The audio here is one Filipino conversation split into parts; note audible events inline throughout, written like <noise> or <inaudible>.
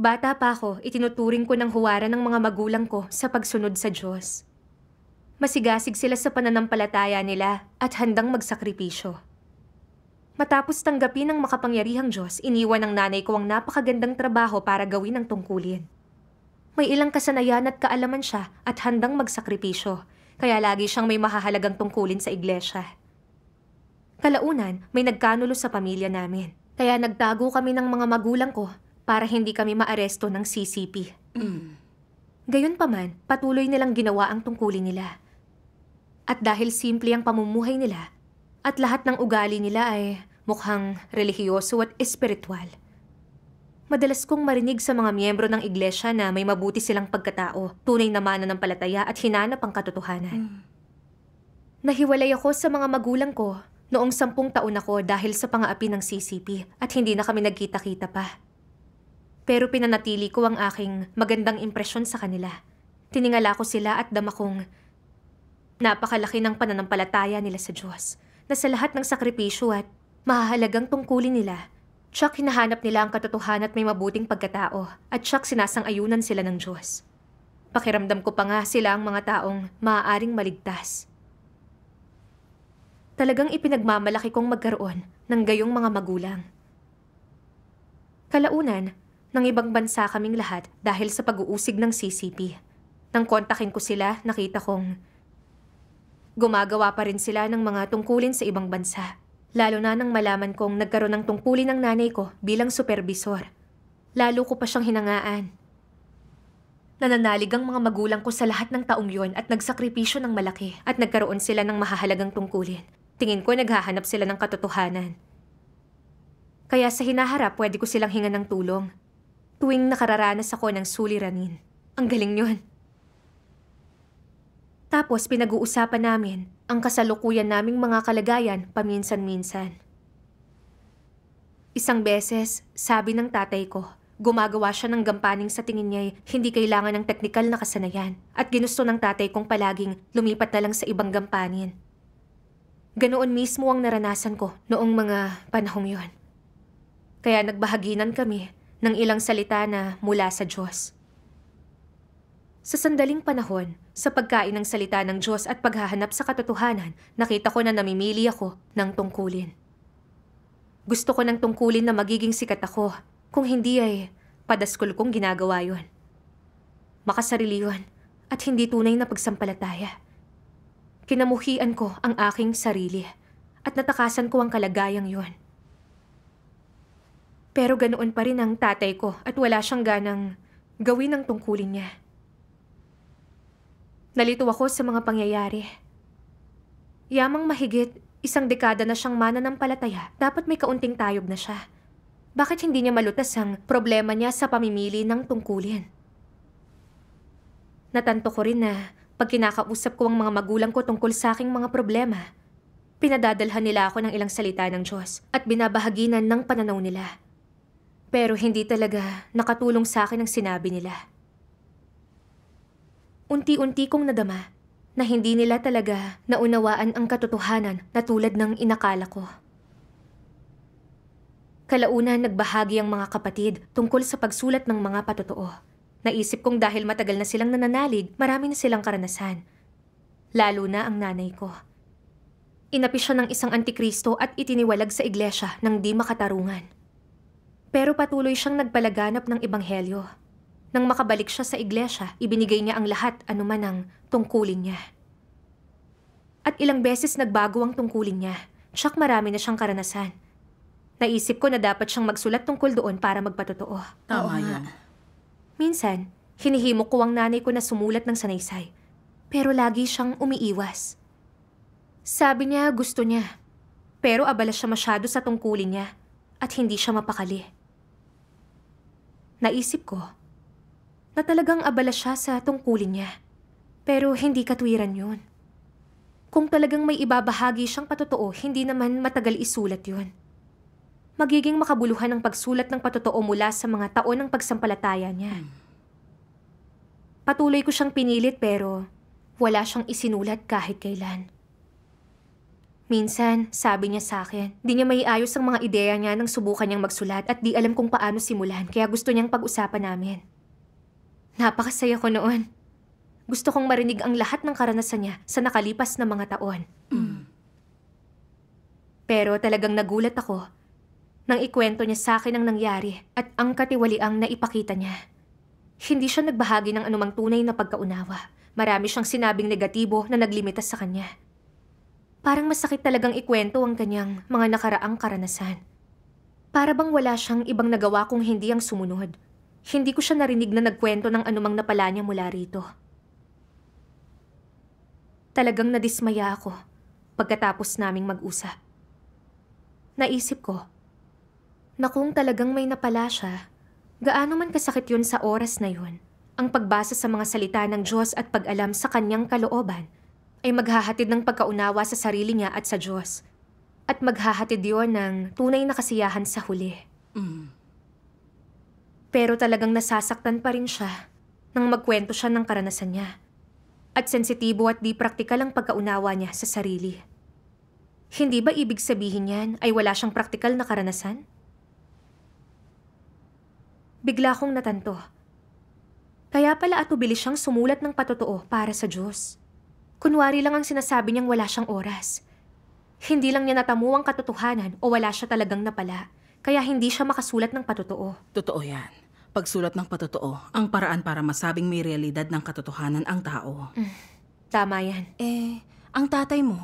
Bata pa ako, itinuturing ko ng huwaran ng mga magulang ko sa pagsunod sa Diyos. Masigasig sila sa pananampalataya nila at handang magsakripisyo. Matapos tanggapin ng makapangyarihang Diyos, iniwan ng nanay ko ang napakagandang trabaho para gawin ang tungkulin. May ilang kasanayan at kaalaman siya at handang magsakripisyo, kaya lagi siyang may mahahalagang tungkulin sa iglesia. Kalaunan, may nagkanulo sa pamilya namin, kaya nagtago kami ng mga magulang ko para hindi kami maaresto ng CCP. Mm. Gayunpaman, patuloy nilang ginawa ang tungkulin nila. At dahil simple ang pamumuhay nila, at lahat ng ugali nila ay mukhang relihiyoso at espiritual. Madalas kong marinig sa mga miyembro ng iglesia na may mabuti silang pagkatao, tunay na mana ng palataya at hinanap ang katotohanan. Mm. Nahiwalay ako sa mga magulang ko noong sampung taon ako dahil sa pangaapi ng CCP at hindi na kami nagkita-kita pa. Pero pinanatili ko ang aking magandang impresyon sa kanila. Tiningala ko sila at damakong napakalaki ng pananampalataya nila sa Diyos na sa lahat ng sakripisyo at mahahalagang tungkulin nila, tsak hinahanap nila ang katotohanan at may mabuting pagkatao at tsak sinasang-ayunan sila ng Diyos. Pakiramdam ko pa nga sila ang mga taong maaaring maligtas. Talagang ipinagmamalaki kong magkaroon ng gayong mga magulang. Kalaunan, ng ibang bansa kaming lahat dahil sa pag-uusig ng CCP. Nang kontakin ko sila, nakita kong gumagawa pa rin sila ng mga tungkulin sa ibang bansa. Lalo na nang malaman kong nagkaroon ng tungkulin ng nanay ko bilang supervisor. Lalo ko pa siyang hinangaan. Nananalig ang mga magulang ko sa lahat ng taong yon at nagsakripisyo ng malaki at nagkaroon sila ng mahahalagang tungkulin. Tingin ko naghahanap sila ng katotohanan. Kaya sa hinaharap, pwede ko silang hinga ng tulong tuwing nakararanas ako ng suliranin. Ang galing yon. Tapos pinag-uusapan namin ang kasalukuyan naming mga kalagayan paminsan-minsan. Isang beses, sabi ng tatay ko, gumagawa siya ng gampaning sa tingin niya hindi kailangan ng teknikal na kasanayan at ginusto ng tatay kong palaging lumipat na lang sa ibang gampanin. Ganoon mismo ang naranasan ko noong mga panahong yon. Kaya nagbahaginan kami ng ilang salita na mula sa Diyos. Sa sandaling panahon, sa pagkain ng salita ng Diyos at paghahanap sa katotohanan, nakita ko na namimili ako ng tungkulin. Gusto ko ng tungkulin na magiging sikat ako, kung hindi ay padaskol kong ginagawa yon. Makasarili yon at hindi tunay na pagsampalataya. Kinamuhian ko ang aking sarili at natakasan ko ang kalagayang yon. Pero ganoon pa rin ang tatay ko at wala siyang ganang gawin ang tungkulin niya. Nalito ako sa mga pangyayari. Yamang mahigit, isang dekada na siyang mananampalataya, dapat may kaunting tayob na siya. Bakit hindi niya malutas ang problema niya sa pamimili ng tungkulin? Natanto ko rin na pag kinakausap ko ang mga magulang ko tungkol sa aking mga problema, pinadadalhan nila ako ng ilang salita ng Diyos at binabahaginan ng pananaw nila. Pero hindi talaga nakatulong sa akin ang sinabi nila. Unti-unti kong nadama na hindi nila talaga naunawaan ang katotohanan na tulad ng inakala ko. Kalauna nagbahagi ang mga kapatid tungkol sa pagsulat ng mga patotoo. Naisip kong dahil matagal na silang nananalig, marami na silang karanasan. Lalo na ang nanay ko. Inapi siya ng isang antikristo at itiniwalag sa iglesia ng di makatarungan. Pero patuloy siyang nagpalaganap ng ebanghelyo. Nang makabalik siya sa iglesia, ibinigay niya ang lahat anuman ang tungkulin niya. At ilang beses nagbago ang tungkulin niya, tsak marami na siyang karanasan. Naisip ko na dapat siyang magsulat tungkol doon para magpatotoo. Tama yan. Minsan, hinihimok ko ang nanay ko na sumulat ng sanaysay. Pero lagi siyang umiiwas. Sabi niya gusto niya. Pero abala siya masyado sa tungkulin niya at hindi siya mapakali. Naisip ko na talagang abala siya sa tungkulin niya. Pero hindi katwiran yun. Kung talagang may ibabahagi siyang patotoo, hindi naman matagal isulat yun. Magiging makabuluhan ang pagsulat ng patotoo mula sa mga taon ng pagsampalataya niya. Patuloy ko siyang pinilit pero wala siyang isinulat kahit kailan. Minsan, sabi niya sa akin, di niya maiayos ang mga ideya niya nang subukan niyang magsulat at di alam kung paano simulan kaya gusto niyang pag-usapan namin. Napakasaya ko noon. Gusto kong marinig ang lahat ng karanasan niya sa nakalipas na mga taon. Mm. Pero talagang nagulat ako nang ikwento niya sa akin ang nangyari at ang katiwaliang na ipakita niya. Hindi siya nagbahagi ng anumang tunay na pagkaunawa. Marami siyang sinabing negatibo na naglimita sa kanya. Parang masakit talagang ikwento ang kanyang mga nakaraang karanasan. Para bang wala siyang ibang nagawa kung hindi ang sumunod. Hindi ko siya narinig na nagkwento ng anumang napala niya mula rito. Talagang nadismaya ako pagkatapos naming mag-usap. Naisip ko na kung talagang may napala siya, gaano man kasakit yun sa oras na yun, ang pagbasa sa mga salita ng Diyos at pag-alam sa kanyang kalooban – ay maghahatid ng pagkaunawa sa sarili niya at sa Diyos. At maghahatid yon ng tunay na kasiyahan sa huli. Mm. Pero talagang nasasaktan pa rin siya nang magkwento siya ng karanasan niya. At sensitibo at di praktikal ang pagkaunawa niya sa sarili. Hindi ba ibig sabihin yan ay wala siyang praktikal na karanasan? Bigla kong natanto. Kaya pala atubili siyang sumulat ng patotoo para sa Diyos. Kunwari lang ang sinasabi niyang wala siyang oras. Hindi lang niya natamu ang katotohanan o wala siya talagang napala, kaya hindi siya makasulat ng patotoo. Totoo yan. Pagsulat ng patotoo, ang paraan para masabing may realidad ng katotohanan ang tao. Mm, tama yan. Eh, ang tatay mo,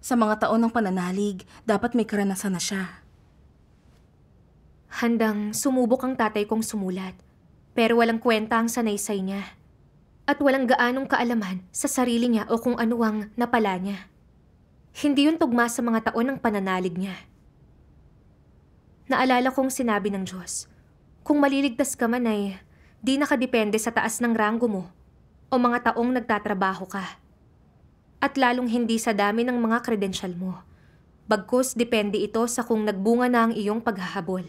sa mga taon ng pananalig, dapat may karanasan na siya. Handang sumubok ang tatay kong sumulat, pero walang kwenta ang sanaysay niya at walang gaanong kaalaman sa sarili niya o kung anuang napala niya. Hindi yun tugma sa mga taon ng pananalig niya. Naalala kong sinabi ng Diyos, kung maliligtas ka man ay di nakadepende sa taas ng ranggo mo o mga taong nagtatrabaho ka. At lalong hindi sa dami ng mga kredensyal mo. Bagkus depende ito sa kung nagbunga na ang iyong paghahabol.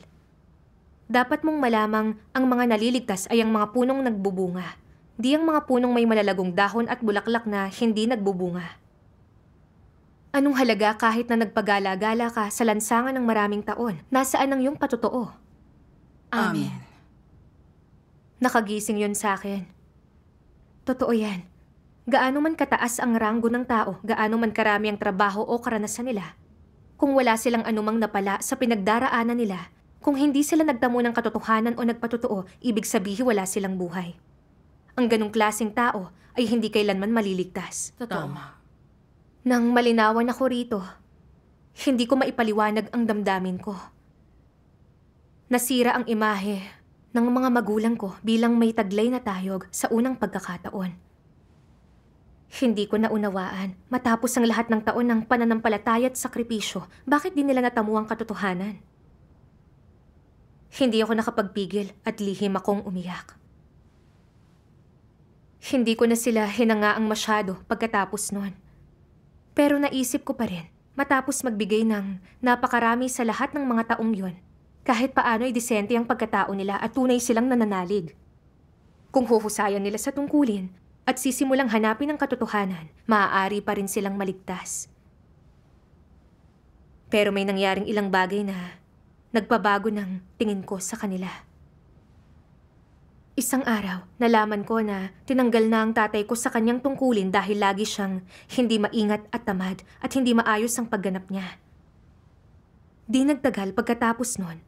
Dapat mong malamang ang mga naliligtas ay ang mga punong nagbubunga di ang mga punong may malalagong dahon at bulaklak na hindi nagbubunga. Anong halaga kahit na nagpagala-gala ka sa lansangan ng maraming taon? Nasaan ang iyong patotoo? Amen. Nakagising yon sa akin. Totoo yan. Gaano man kataas ang ranggo ng tao, gaano man karami ang trabaho o karanasan nila, kung wala silang anumang napala sa pinagdaraanan nila, kung hindi sila nagtamo ng katotohanan o nagpatotoo, ibig sabihin wala silang buhay. Ang ganong klaseng tao ay hindi kailanman maliligtas. Totoo, Ma. Nang malinawan ako rito, hindi ko maipaliwanag ang damdamin ko. Nasira ang imahe ng mga magulang ko bilang may taglay na tayog sa unang pagkakataon. Hindi ko naunawaan, matapos ang lahat ng taon ng pananampalataya at sakripisyo, bakit di nila natamu ang katotohanan? Hindi ako nakapagpigil at lihim akong umiyak. Hindi ko na sila hinanga ang masyado pagkatapos noon. Pero naisip ko pa rin, matapos magbigay ng napakarami sa lahat ng mga taong yon, kahit paano ay disente ang pagkatao nila at tunay silang nananalig. Kung huhusayan nila sa tungkulin at sisimulang hanapin ang katotohanan, maaari pa rin silang maligtas. Pero may nangyaring ilang bagay na nagpabago ng tingin ko sa kanila. Isang araw, nalaman ko na tinanggal na ang tatay ko sa kanyang tungkulin dahil lagi siyang hindi maingat at tamad at hindi maayos ang pagganap niya. Di nagtagal pagkatapos nun,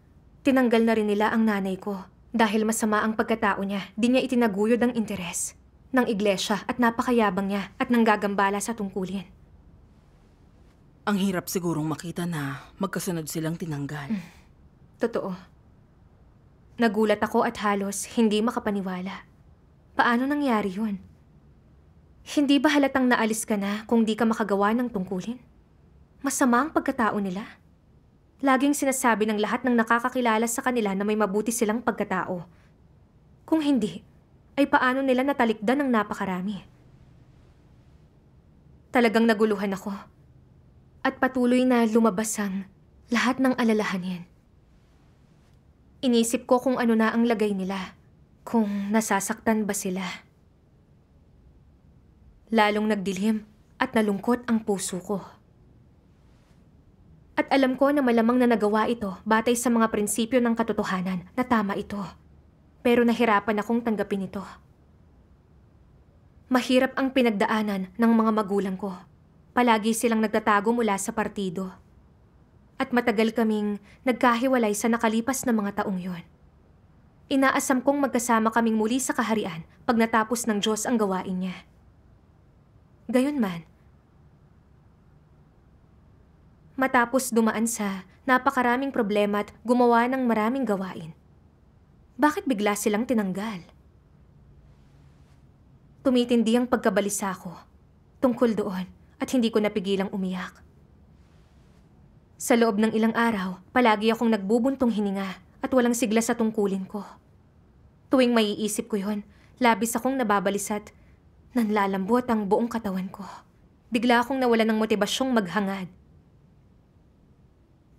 tinanggal na rin nila ang nanay ko dahil masama ang pagkatao niya, di niya itinaguyod ang interes ng iglesia at napakayabang niya at nanggagambala sa tungkulin. Ang hirap sigurong makita na magkasunod silang tinanggal. Mm, totoo. Nagulat ako at halos hindi makapaniwala. Paano nangyari yun? Hindi ba halatang naalis ka na kung di ka makagawa ng tungkulin? Masama ang pagkatao nila. Laging sinasabi ng lahat ng nakakakilala sa kanila na may mabuti silang pagkatao. Kung hindi, ay paano nila natalikdan ng napakarami. Talagang naguluhan ako. At patuloy na lumabas ang lahat ng alalahanin. Inisip ko kung ano na ang lagay nila. Kung nasasaktan ba sila. Lalong nagdilim at nalungkot ang puso ko. At alam ko na malamang na nagawa ito batay sa mga prinsipyo ng katotohanan na tama ito. Pero nahirapan akong tanggapin ito. Mahirap ang pinagdaanan ng mga magulang ko. Palagi silang nagtatago mula sa partido at matagal kaming nagkahiwalay sa nakalipas na mga taong yon. Inaasam kong magkasama kaming muli sa kaharian pag natapos ng Diyos ang gawain niya. Gayon man, matapos dumaan sa napakaraming problema at gumawa ng maraming gawain, bakit bigla silang tinanggal? Tumitindi ang pagkabalisa ko tungkol doon at hindi ko napigilang umiyak. Sa loob ng ilang araw, palagi akong nagbubuntong hininga at walang sigla sa tungkulin ko. Tuwing maiisip ko yon, labis akong at Nanlalambot ang buong katawan ko. Bigla akong nawala ng motibasyong maghangad.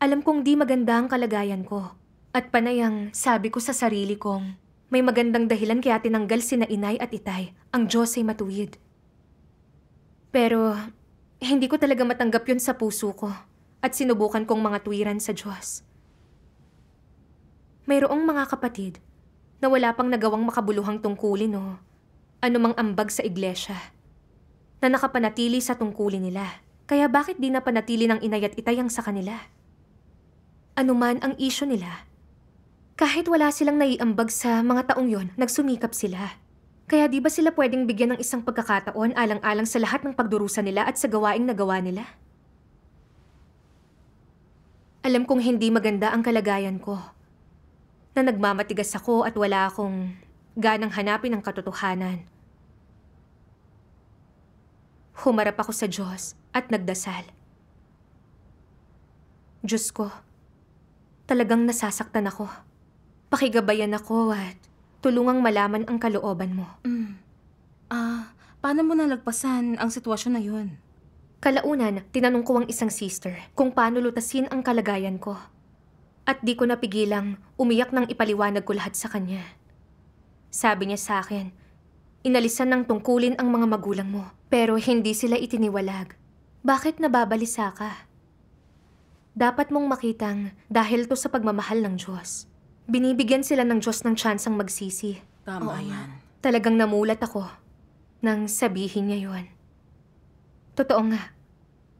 Alam kong di maganda ang kalagayan ko at panayang sabi ko sa sarili kong may magandang dahilan kaya tinanggal sina inay at itay, ang Diyos ay matuwid. Pero hindi ko talaga matanggap yon sa puso ko at sinubukan kong mga tuwiran sa Diyos. Mayroong mga kapatid na wala pang nagawang makabuluhang tungkulin o anumang ambag sa iglesia na nakapanatili sa tungkulin nila. Kaya bakit di napanatili ng inayat itayang sa kanila? Anuman ang isyo nila, kahit wala silang naiambag sa mga taong yon, nagsumikap sila. Kaya di ba sila pwedeng bigyan ng isang pagkakataon alang-alang sa lahat ng pagdurusa nila at sa gawaing nagawa nila? Alam kong hindi maganda ang kalagayan ko. Na nagmamatigas ako at wala akong ganang hanapin ang katotohanan. Humarap ako sa Diyos at nagdasal. Diyos ko, talagang nasasaktan ako. Pakigabayan ako at tulungang malaman ang kalooban mo. Mm. Ah, paano mo nalagpasan ang sitwasyon na yun? Kalaunan, tinanong ko ang isang sister kung paano lutasin ang kalagayan ko. At di ko napigilang umiyak nang ipaliwanag ko lahat sa kanya. Sabi niya sa akin, inalisan ng tungkulin ang mga magulang mo, pero hindi sila itiniwalag. Bakit nababalisa ka? Dapat mong makitang dahil to sa pagmamahal ng Diyos. Binibigyan sila ng Diyos ng tsansang magsisi. Tama Oo, yan. Talagang namulat ako nang sabihin niya yon. Totoo nga.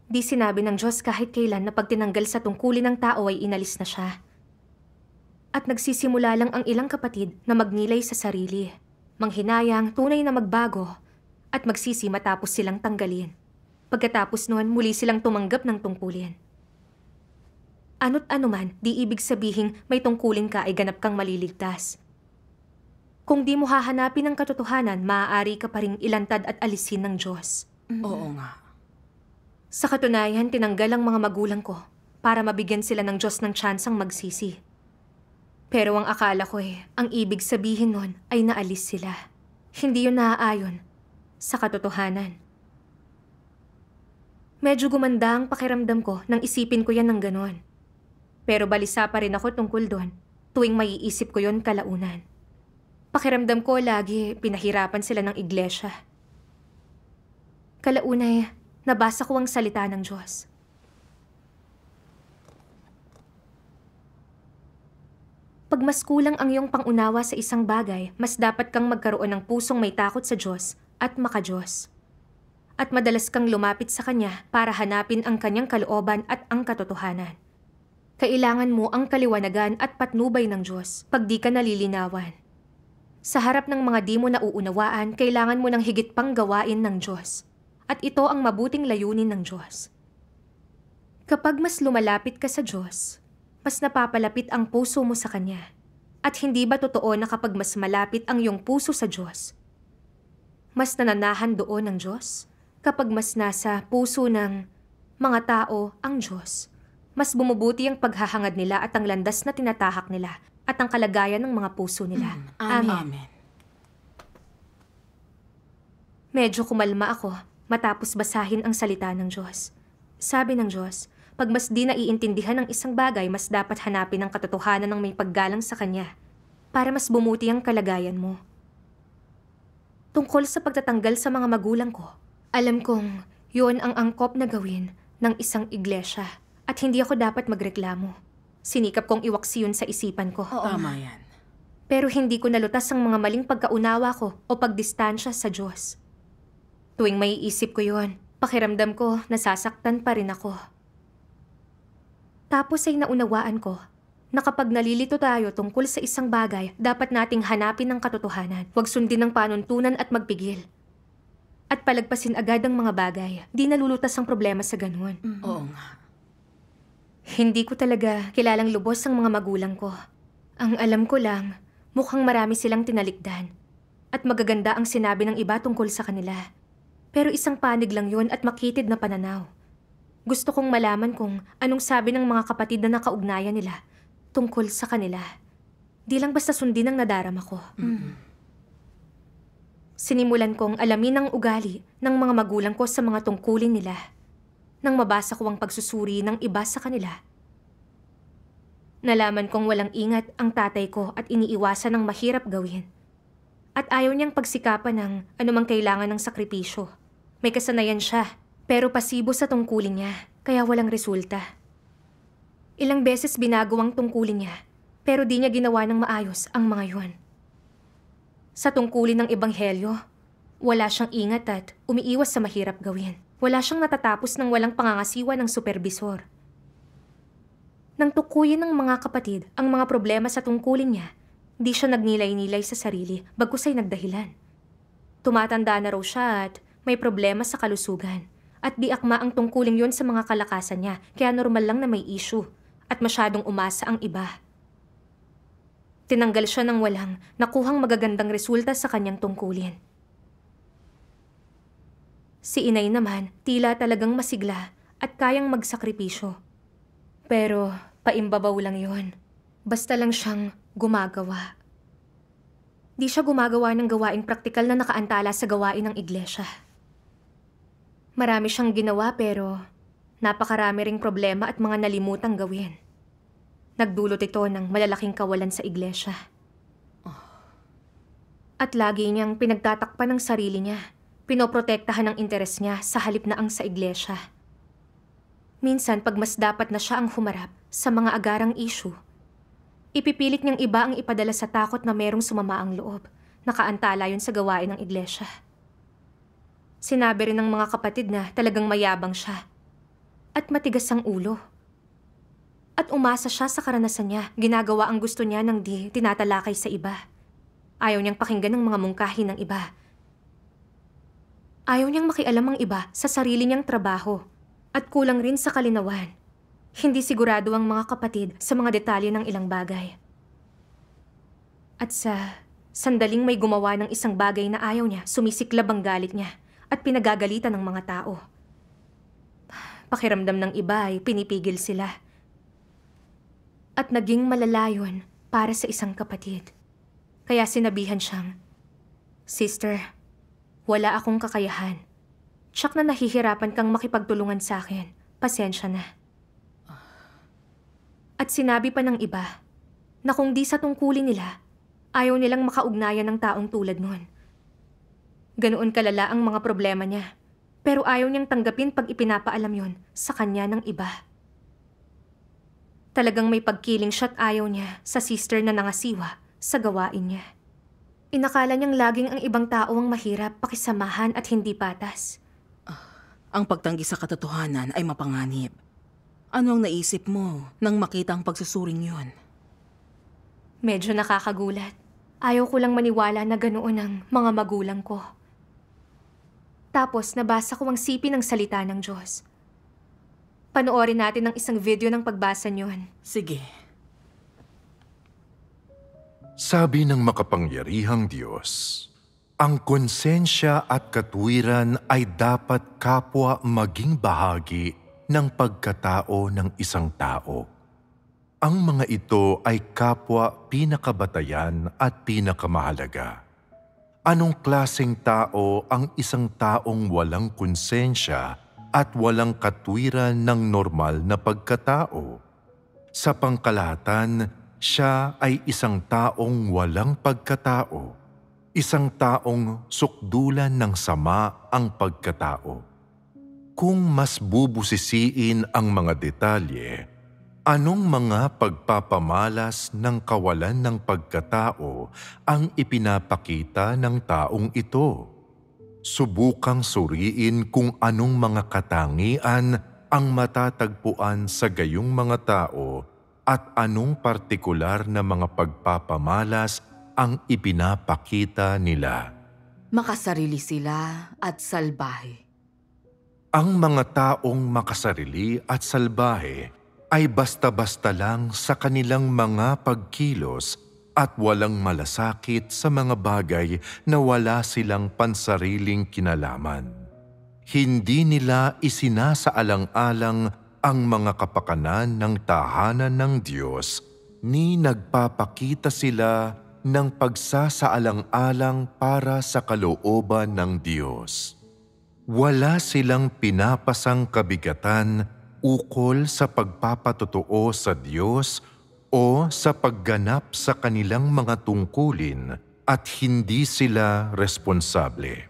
Di sinabi ng Diyos kahit kailan na pagtinanggal sa tungkulin ng tao ay inalis na siya. At nagsisimula lang ang ilang kapatid na magnilay sa sarili, manghinayang, tunay na magbago, at magsisi matapos silang tanggalin. Pagkatapos noon, muli silang tumanggap ng tungkulin. Ano't anuman, di ibig sabihin may tungkulin ka ay ganap kang maliligtas. Kung di mo hahanapin ang katotohanan, maaari ka pa ring ilantad at alisin ng Diyos. Mm-hmm. Oo nga. Sa katunayan, tinanggal ang mga magulang ko para mabigyan sila ng Diyos ng tsansang magsisi. Pero ang akala ko eh, ang ibig sabihin nun ay naalis sila. Hindi yun naaayon sa katotohanan. Medyo gumanda ang pakiramdam ko nang isipin ko yan ng ganon. Pero balisa pa rin ako tungkol doon tuwing maiisip ko yon kalaunan. Pakiramdam ko lagi pinahirapan sila ng iglesia. Kalaunay, eh, nabasa ko ang salita ng Diyos. Pag mas kulang ang iyong pangunawa sa isang bagay, mas dapat kang magkaroon ng pusong may takot sa Diyos at maka-Diyos. At madalas kang lumapit sa Kanya para hanapin ang Kanyang kalooban at ang katotohanan. Kailangan mo ang kaliwanagan at patnubay ng Diyos pag di ka nalilinawan. Sa harap ng mga di mo nauunawaan, kailangan mo ng higit pang gawain ng Diyos at ito ang mabuting layunin ng Diyos. Kapag mas lumalapit ka sa Diyos, mas napapalapit ang puso mo sa Kanya. At hindi ba totoo na kapag mas malapit ang iyong puso sa Diyos, mas nananahan doon ang Diyos? Kapag mas nasa puso ng mga tao ang Diyos, mas bumubuti ang paghahangad nila at ang landas na tinatahak nila at ang kalagayan ng mga puso nila. Mm, amen. amen. Medyo kumalma ako matapos basahin ang salita ng Diyos. Sabi ng Diyos, pag mas di naiintindihan ng isang bagay, mas dapat hanapin ang katotohanan ng may paggalang sa Kanya para mas bumuti ang kalagayan mo. Tungkol sa pagtatanggal sa mga magulang ko, alam kong yun ang angkop na gawin ng isang iglesia at hindi ako dapat magreklamo. Sinikap kong iwaksi yun sa isipan ko. Oo. Tama yan. Pero hindi ko nalutas ang mga maling pagkaunawa ko o pagdistansya sa Diyos. Tuwing may isip ko yon, pakiramdam ko nasasaktan pa rin ako. Tapos ay naunawaan ko na kapag nalilito tayo tungkol sa isang bagay, dapat nating hanapin ang katotohanan. Huwag sundin ang panuntunan at magpigil. At palagpasin agad ang mga bagay. Di nalulutas ang problema sa ganun. Mm-hmm. Oo nga. Hindi ko talaga kilalang lubos ang mga magulang ko. Ang alam ko lang, mukhang marami silang tinalikdan. At magaganda ang sinabi ng iba tungkol sa kanila. Pero isang panig lang yon at makitid na pananaw. Gusto kong malaman kung anong sabi ng mga kapatid na nakaugnayan nila tungkol sa kanila. Di lang basta sundin ang nadarama ko. Mm-hmm. Sinimulan kong alamin ang ugali ng mga magulang ko sa mga tungkulin nila nang mabasa ko ang pagsusuri ng iba sa kanila. Nalaman kong walang ingat ang tatay ko at iniiwasan ng mahirap gawin. At ayaw niyang pagsikapan ng anumang kailangan ng sakripisyo. May kasanayan siya, pero pasibo sa tungkulin niya, kaya walang resulta. Ilang beses binago ang tungkulin niya, pero di niya ginawa ng maayos ang mga yun. Sa tungkulin ng Ebanghelyo, wala siyang ingat at umiiwas sa mahirap gawin. Wala siyang natatapos ng walang pangangasiwa ng supervisor. Nang tukuyin ng mga kapatid ang mga problema sa tungkulin niya, di siya nagnilay-nilay sa sarili bagkus ay nagdahilan. Tumatanda na raw siya at may problema sa kalusugan. At di akma ang tungkuling yon sa mga kalakasan niya, kaya normal lang na may issue. At masyadong umasa ang iba. Tinanggal siya ng walang, nakuhang magagandang resulta sa kanyang tungkulin. Si inay naman, tila talagang masigla at kayang magsakripisyo. Pero paimbabaw lang yon. Basta lang siyang gumagawa. Di siya gumagawa ng gawaing praktikal na nakaantala sa gawain ng iglesia. Marami siyang ginawa pero napakarami ring problema at mga nalimutang gawin. Nagdulot ito ng malalaking kawalan sa iglesia. At lagi niyang pinagtatakpan ng sarili niya. Pinoprotektahan ang interes niya sa halip na ang sa iglesia. Minsan, pag mas dapat na siya ang humarap sa mga agarang issue, ipipilit niyang iba ang ipadala sa takot na merong sumama ang loob. Nakaantala yon sa gawain ng iglesia. Sinabi rin ng mga kapatid na talagang mayabang siya. At matigas ang ulo. At umasa siya sa karanasan niya. Ginagawa ang gusto niya nang di tinatalakay sa iba. Ayaw niyang pakinggan ng mga mungkahi ng iba. Ayaw niyang makialam ang iba sa sarili niyang trabaho. At kulang rin sa kalinawan. Hindi sigurado ang mga kapatid sa mga detalye ng ilang bagay. At sa sandaling may gumawa ng isang bagay na ayaw niya, sumisiklab ang galit niya at pinagagalitan ng mga tao. Pakiramdam ng iba ay pinipigil sila. At naging malalayon para sa isang kapatid. Kaya sinabihan siyang, Sister, wala akong kakayahan. Tsak na nahihirapan kang makipagtulungan sa akin. Pasensya na. At sinabi pa ng iba na kung di sa tungkulin nila, ayaw nilang makaugnayan ng taong tulad nun. Ganoon kalala ang mga problema niya. Pero ayaw niyang tanggapin pag ipinapaalam yon sa kanya ng iba. Talagang may pagkiling siya't ayaw niya sa sister na nangasiwa sa gawain niya. Inakala niyang laging ang ibang tao ang mahirap pakisamahan at hindi patas. Ah, ang pagtanggi sa katotohanan ay mapanganib. Ano ang naisip mo nang makita ang pagsusuring yon? Medyo nakakagulat. Ayaw ko lang maniwala na ganoon ang mga magulang ko. Tapos nabasa ko ang sipi ng salita ng Diyos. Panoorin natin ang isang video ng pagbasa niyon. Sige. Sabi ng makapangyarihang Diyos, ang konsensya at katwiran ay dapat kapwa maging bahagi ng pagkatao ng isang tao. Ang mga ito ay kapwa pinakabatayan at pinakamahalaga anong klasing tao ang isang taong walang konsensya at walang katwiran ng normal na pagkatao. Sa pangkalahatan, siya ay isang taong walang pagkatao, isang taong sukdulan ng sama ang pagkatao. Kung mas bubusisiin ang mga detalye, Anong mga pagpapamalas ng kawalan ng pagkatao ang ipinapakita ng taong ito? Subukang suriin kung anong mga katangian ang matatagpuan sa gayong mga tao at anong partikular na mga pagpapamalas ang ipinapakita nila. Makasarili sila at salbahe. Ang mga taong makasarili at salbahe ay basta-basta lang sa kanilang mga pagkilos at walang malasakit sa mga bagay na wala silang pansariling kinalaman. Hindi nila isinasaalang-alang ang mga kapakanan ng tahanan ng Diyos ni nagpapakita sila ng pagsasaalang-alang para sa kalooban ng Diyos. Wala silang pinapasang kabigatan ukol sa pagpapatotoo sa Diyos o sa pagganap sa kanilang mga tungkulin at hindi sila responsable.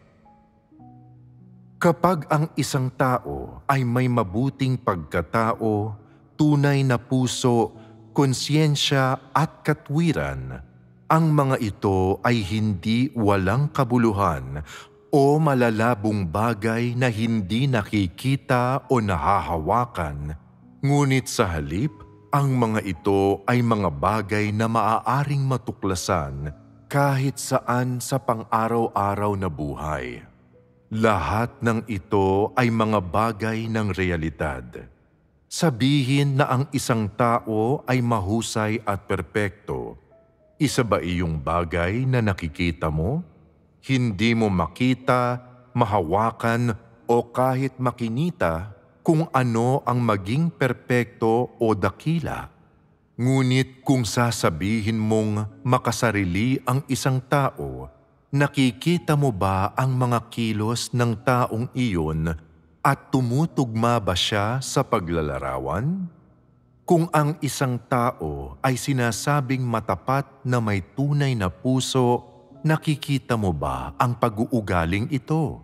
Kapag ang isang tao ay may mabuting pagkatao, tunay na puso, konsyensya at katwiran, ang mga ito ay hindi walang kabuluhan o malalabong bagay na hindi nakikita o nahahawakan, ngunit sa halip, ang mga ito ay mga bagay na maaaring matuklasan kahit saan sa pang-araw-araw na buhay. Lahat ng ito ay mga bagay ng realidad. Sabihin na ang isang tao ay mahusay at perpekto, isa ba iyong bagay na nakikita mo? hindi mo makita, mahawakan o kahit makinita kung ano ang maging perpekto o dakila. Ngunit kung sasabihin mong makasarili ang isang tao, nakikita mo ba ang mga kilos ng taong iyon at tumutugma ba siya sa paglalarawan? Kung ang isang tao ay sinasabing matapat na may tunay na puso Nakikita mo ba ang pag-uugaling ito?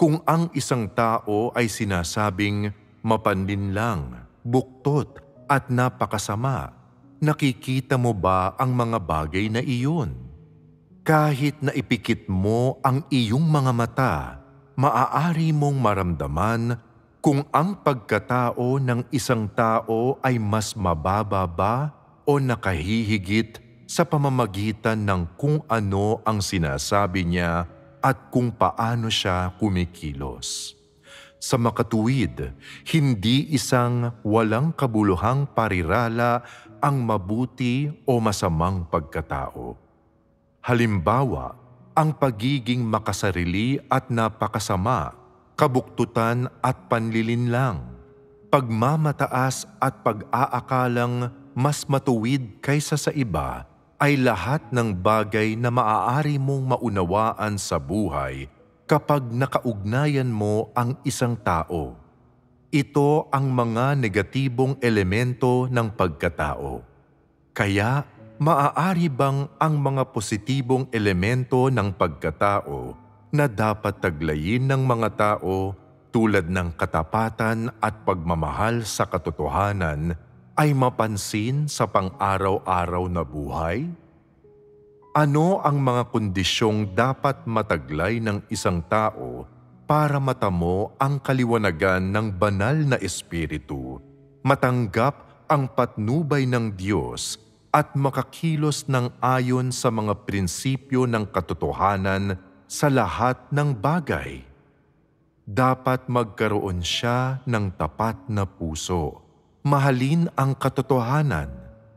Kung ang isang tao ay sinasabing mapanlinlang, buktot at napakasama, nakikita mo ba ang mga bagay na iyon? Kahit na ipikit mo ang iyong mga mata, maaari mong maramdaman kung ang pagkatao ng isang tao ay mas mababa ba o nakahihigit sa pamamagitan ng kung ano ang sinasabi niya at kung paano siya kumikilos. Sa makatuwid, hindi isang walang kabuluhang parirala ang mabuti o masamang pagkatao. Halimbawa, ang pagiging makasarili at napakasama, kabuktutan at panlilinlang, pagmamataas at pag-aakalang mas matuwid kaysa sa iba ay lahat ng bagay na maaari mong maunawaan sa buhay kapag nakaugnayan mo ang isang tao. Ito ang mga negatibong elemento ng pagkatao. Kaya, maaari bang ang mga positibong elemento ng pagkatao na dapat taglayin ng mga tao tulad ng katapatan at pagmamahal sa katotohanan ay mapansin sa pang-araw-araw na buhay? Ano ang mga kondisyong dapat mataglay ng isang tao para matamo ang kaliwanagan ng banal na espiritu, matanggap ang patnubay ng Diyos at makakilos ng ayon sa mga prinsipyo ng katotohanan sa lahat ng bagay. Dapat magkaroon siya ng tapat na puso mahalin ang katotohanan,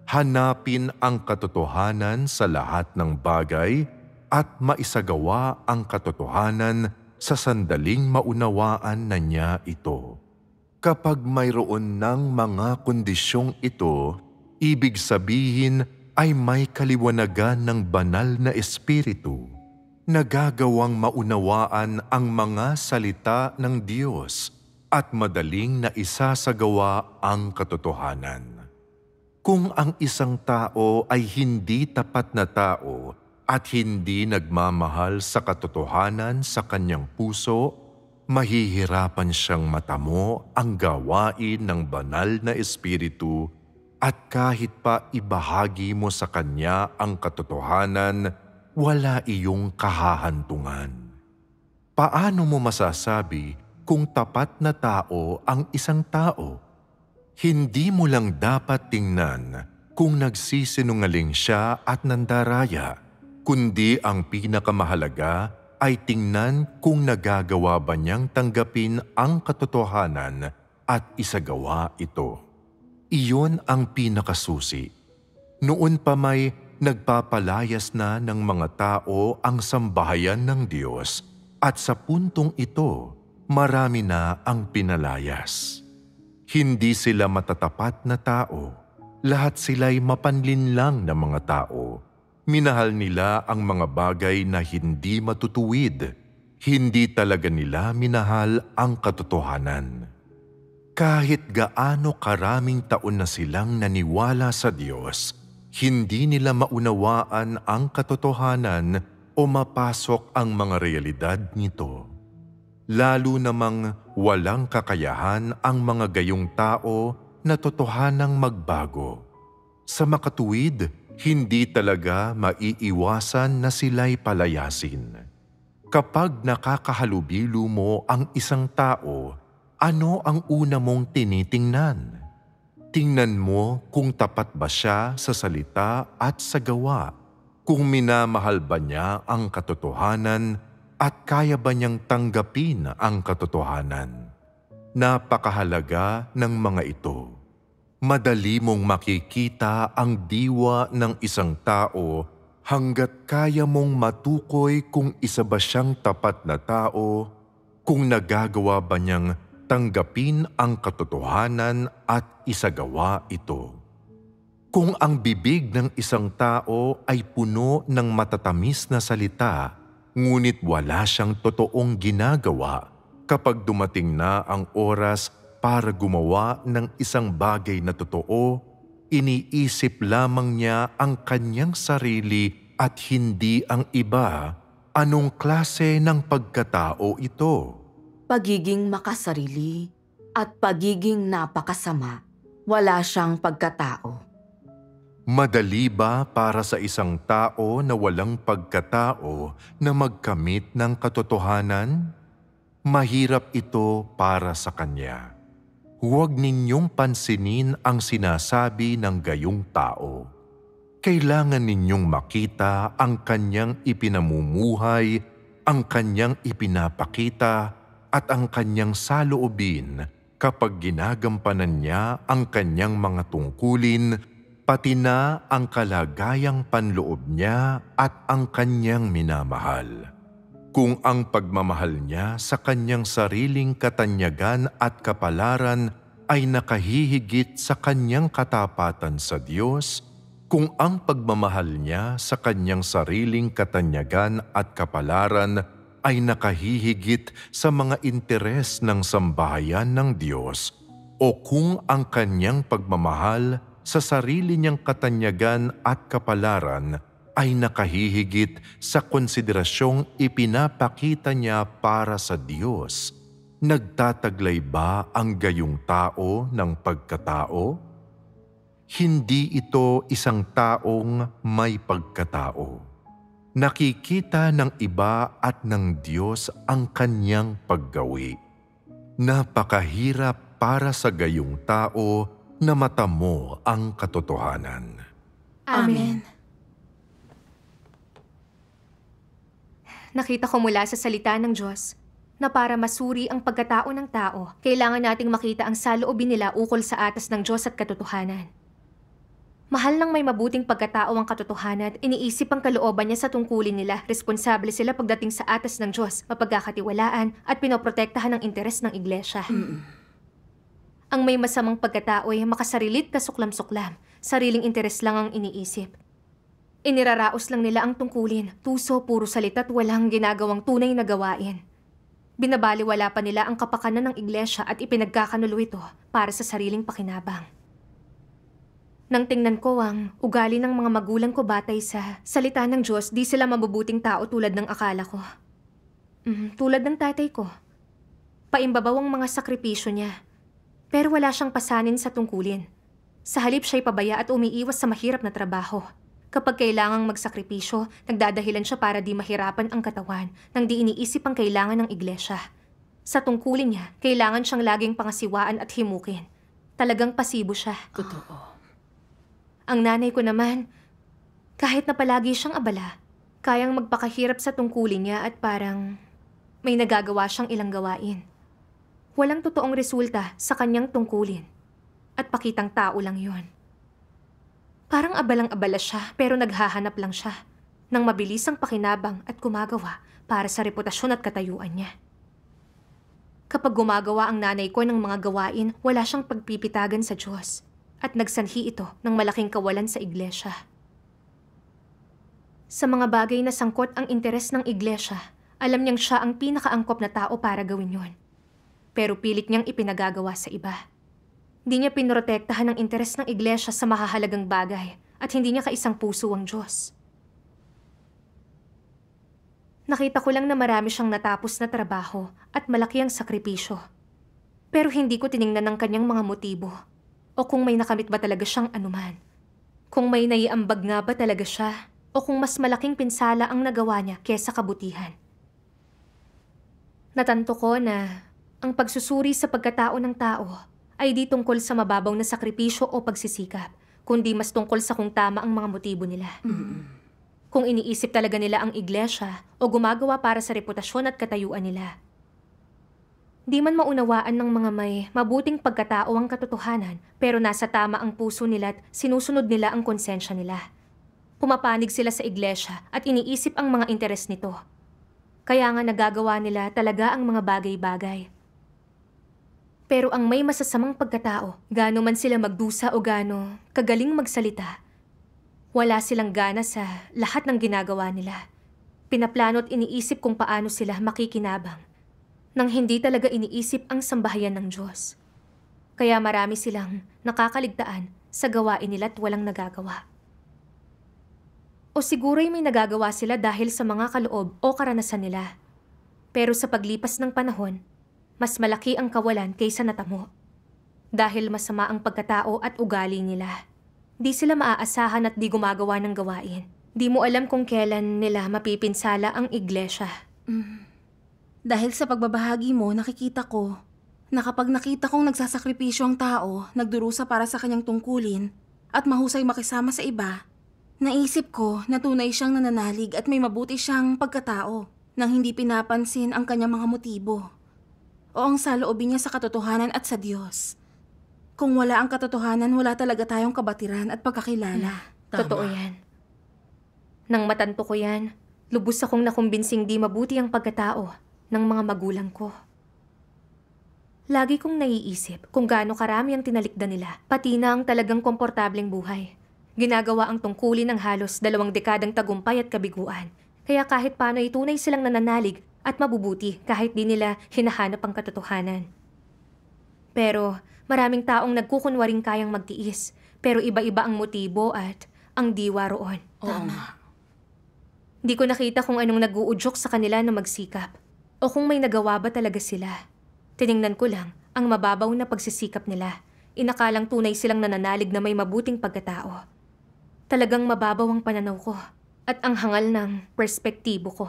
hanapin ang katotohanan sa lahat ng bagay at maisagawa ang katotohanan sa sandaling maunawaan na niya ito. Kapag mayroon ng mga kondisyong ito, ibig sabihin ay may kaliwanagan ng banal na espiritu nagagawang maunawaan ang mga salita ng Diyos at madaling na isasagawa ang katotohanan. Kung ang isang tao ay hindi tapat na tao at hindi nagmamahal sa katotohanan sa kanyang puso, mahihirapan siyang matamo ang gawain ng banal na espiritu at kahit pa ibahagi mo sa kanya ang katotohanan, wala iyong kahahantungan. Paano mo masasabi kung tapat na tao ang isang tao. Hindi mo lang dapat tingnan kung nagsisinungaling siya at nandaraya, kundi ang pinakamahalaga ay tingnan kung nagagawa ba niyang tanggapin ang katotohanan at isagawa ito. Iyon ang pinakasusi. Noon pa may nagpapalayas na ng mga tao ang sambahayan ng Diyos at sa puntong ito, marami na ang pinalayas. Hindi sila matatapat na tao. Lahat sila'y mapanlinlang na mga tao. Minahal nila ang mga bagay na hindi matutuwid. Hindi talaga nila minahal ang katotohanan. Kahit gaano karaming taon na silang naniwala sa Diyos, hindi nila maunawaan ang katotohanan o mapasok ang mga realidad nito lalo namang walang kakayahan ang mga gayong tao na totohanang magbago. Sa makatuwid, hindi talaga maiiwasan na sila'y palayasin. Kapag nakakahalubilo mo ang isang tao, ano ang una mong tinitingnan? Tingnan mo kung tapat ba siya sa salita at sa gawa, kung minamahal ba niya ang katotohanan at kaya ba niyang tanggapin ang katotohanan. Napakahalaga ng mga ito. Madali mong makikita ang diwa ng isang tao hanggat kaya mong matukoy kung isa ba siyang tapat na tao, kung nagagawa ba niyang tanggapin ang katotohanan at isagawa ito. Kung ang bibig ng isang tao ay puno ng matatamis na salita ngunit wala siyang totoong ginagawa kapag dumating na ang oras para gumawa ng isang bagay na totoo, iniisip lamang niya ang kanyang sarili at hindi ang iba, anong klase ng pagkatao ito? Pagiging makasarili at pagiging napakasama. Wala siyang pagkatao. Madali ba para sa isang tao na walang pagkatao na magkamit ng katotohanan? Mahirap ito para sa kanya. Huwag ninyong pansinin ang sinasabi ng gayong tao. Kailangan ninyong makita ang kanyang ipinamumuhay, ang kanyang ipinapakita, at ang kanyang saloobin kapag ginagampanan niya ang kanyang mga tungkulin pati na ang kalagayang panloob niya at ang kanyang minamahal. Kung ang pagmamahal niya sa kanyang sariling katanyagan at kapalaran ay nakahihigit sa kanyang katapatan sa Diyos, kung ang pagmamahal niya sa kanyang sariling katanyagan at kapalaran ay nakahihigit sa mga interes ng sambahayan ng Diyos o kung ang kanyang pagmamahal sa sarili niyang katanyagan at kapalaran ay nakahihigit sa konsiderasyong ipinapakita niya para sa Diyos. Nagtataglay ba ang gayong tao ng pagkatao? Hindi ito isang taong may pagkatao. Nakikita ng iba at ng Diyos ang kanyang paggawi. Napakahirap para sa gayong tao na matamo ang katotohanan. Amen. Nakita ko mula sa salita ng Diyos na para masuri ang pagkatao ng tao, kailangan nating makita ang saloobin nila ukol sa atas ng Diyos at katotohanan. Mahal ng may mabuting pagkatao ang katotohanan at iniisip ang kalooban niya sa tungkulin nila. Responsable sila pagdating sa atas ng Diyos, mapagkakatiwalaan at pinoprotektahan ang interes ng iglesia. Mm-mm. Ang may masamang pagkatao ay makasarilit na suklam-suklam. Sariling interes lang ang iniisip. Iniraraos lang nila ang tungkulin. Tuso, puro salita at walang ginagawang tunay na gawain. Binabaliwala pa nila ang kapakanan ng iglesia at ipinagkakanulo ito para sa sariling pakinabang. Nang tingnan ko ang ugali ng mga magulang ko batay sa salita ng Diyos, di sila mabubuting tao tulad ng akala ko. Mm, tulad ng tatay ko. Paimbabaw ang mga sakripisyo niya pero wala siyang pasanin sa tungkulin. Sa halip siya'y pabaya at umiiwas sa mahirap na trabaho. Kapag kailangang magsakripisyo, nagdadahilan siya para di mahirapan ang katawan nang di iniisip ang kailangan ng iglesia. Sa tungkulin niya, kailangan siyang laging pangasiwaan at himukin. Talagang pasibo siya. Totoo. Ang nanay ko naman, kahit na palagi siyang abala, kayang magpakahirap sa tungkulin niya at parang may nagagawa siyang ilang gawain walang totoong resulta sa kanyang tungkulin. At pakitang tao lang yon. Parang abalang-abala siya pero naghahanap lang siya ng mabilisang pakinabang at kumagawa para sa reputasyon at katayuan niya. Kapag gumagawa ang nanay ko ng mga gawain, wala siyang pagpipitagan sa Diyos at nagsanhi ito ng malaking kawalan sa iglesia. Sa mga bagay na sangkot ang interes ng iglesia, alam niyang siya ang pinakaangkop na tao para gawin yon pero pilit niyang ipinagagawa sa iba. Hindi niya pinrotektahan ang interes ng iglesia sa mahahalagang bagay at hindi niya kaisang puso ang Diyos. Nakita ko lang na marami siyang natapos na trabaho at malaki ang sakripisyo. Pero hindi ko tiningnan ang kanyang mga motibo o kung may nakamit ba talaga siyang anuman. Kung may naiambag nga ba talaga siya o kung mas malaking pinsala ang nagawa niya kesa kabutihan. Natanto ko na ang pagsusuri sa pagkatao ng tao ay di tungkol sa mababaw na sakripisyo o pagsisikap, kundi mas tungkol sa kung tama ang mga motibo nila. Mm-mm. Kung iniisip talaga nila ang iglesia o gumagawa para sa reputasyon at katayuan nila. Di man maunawaan ng mga may mabuting pagkatao ang katotohanan, pero nasa tama ang puso nila at sinusunod nila ang konsensya nila. Pumapanig sila sa iglesia at iniisip ang mga interes nito. Kaya nga nagagawa nila talaga ang mga bagay-bagay pero ang may masasamang pagkatao, gaano man sila magdusa o gaano kagaling magsalita, wala silang gana sa lahat ng ginagawa nila. Pinaplano't iniisip kung paano sila makikinabang nang hindi talaga iniisip ang sambahayan ng Diyos. Kaya marami silang nakakaligtaan sa gawain nila't walang nagagawa. O siguro'y may nagagawa sila dahil sa mga kaloob o karanasan nila. Pero sa paglipas ng panahon, mas malaki ang kawalan kaysa natamo. Dahil masama ang pagkatao at ugali nila. Di sila maaasahan at di gumagawa ng gawain. Di mo alam kung kailan nila mapipinsala ang iglesia. Mm. Dahil sa pagbabahagi mo, nakikita ko na kapag nakita kong nagsasakripisyo ang tao, nagdurusa para sa kanyang tungkulin, at mahusay makisama sa iba, naisip ko na tunay siyang nananalig at may mabuti siyang pagkatao nang hindi pinapansin ang kanyang mga motibo o ang saloobin niya sa katotohanan at sa Diyos. Kung wala ang katotohanan, wala talaga tayong kabatiran at pagkakilala. Hmm, tama. Totoo yan. Nang matanto ko yan, lubos akong nakumbinsing di mabuti ang pagkatao ng mga magulang ko. Lagi kong naiisip kung gaano karami ang tinalikda nila, pati na ang talagang komportableng buhay. Ginagawa ang tungkulin ng halos dalawang dekadang tagumpay at kabiguan. Kaya kahit paano itunay silang nananalig at mabubuti kahit di nila hinahanap ang katotohanan. Pero maraming taong nagkukunwaring kayang magtiis, pero iba-iba ang motibo at ang diwa roon. Tama. Hindi ko nakita kung anong nag-uudyok sa kanila na magsikap o kung may nagawa ba talaga sila. Tiningnan ko lang ang mababaw na pagsisikap nila. Inakalang tunay silang nananalig na may mabuting pagkatao. Talagang mababaw ang pananaw ko at ang hangal ng perspektibo ko.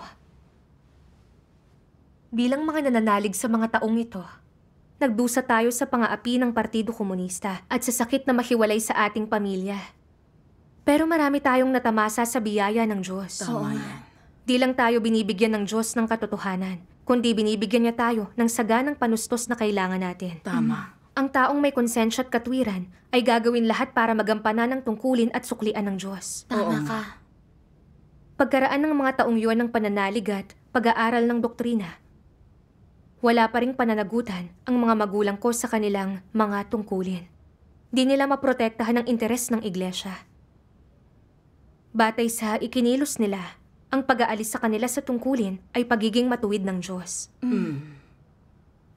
Bilang mga nananalig sa mga taong ito, nagdusa tayo sa pangaapi ng Partido Komunista at sa sakit na mahiwalay sa ating pamilya. Pero marami tayong natamasa sa biyaya ng Diyos. Tama yan. Di lang tayo binibigyan ng Diyos ng katotohanan, kundi binibigyan niya tayo ng saganang panustos na kailangan natin. Tama. Ang taong may konsensya at katwiran ay gagawin lahat para magampanan ang tungkulin at suklian ng Diyos. Tama ka. Pagkaraan ng mga taong yon ng pananalig pag-aaral ng doktrina, wala pa ring pananagutan ang mga magulang ko sa kanilang mga tungkulin. Di nila maprotektahan ang interes ng iglesia. Batay sa ikinilos nila, ang pag-aalis sa kanila sa tungkulin ay pagiging matuwid ng Diyos. Mm.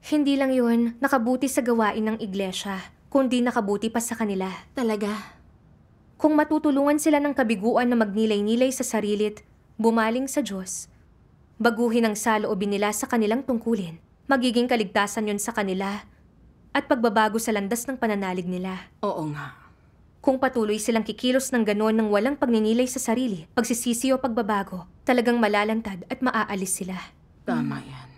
Hindi lang yun nakabuti sa gawain ng iglesia, kundi nakabuti pa sa kanila. Talaga? Kung matutulungan sila ng kabiguan na magnilay-nilay sa sarilit, bumaling sa Diyos, baguhin ang saloobin nila sa kanilang tungkulin, Magiging kaligtasan yon sa kanila at pagbabago sa landas ng pananalig nila. Oo nga. Kung patuloy silang kikilos ng ganoon ng walang pagninilay sa sarili, pagsisisi o pagbabago, talagang malalantad at maaalis sila. Tama yan.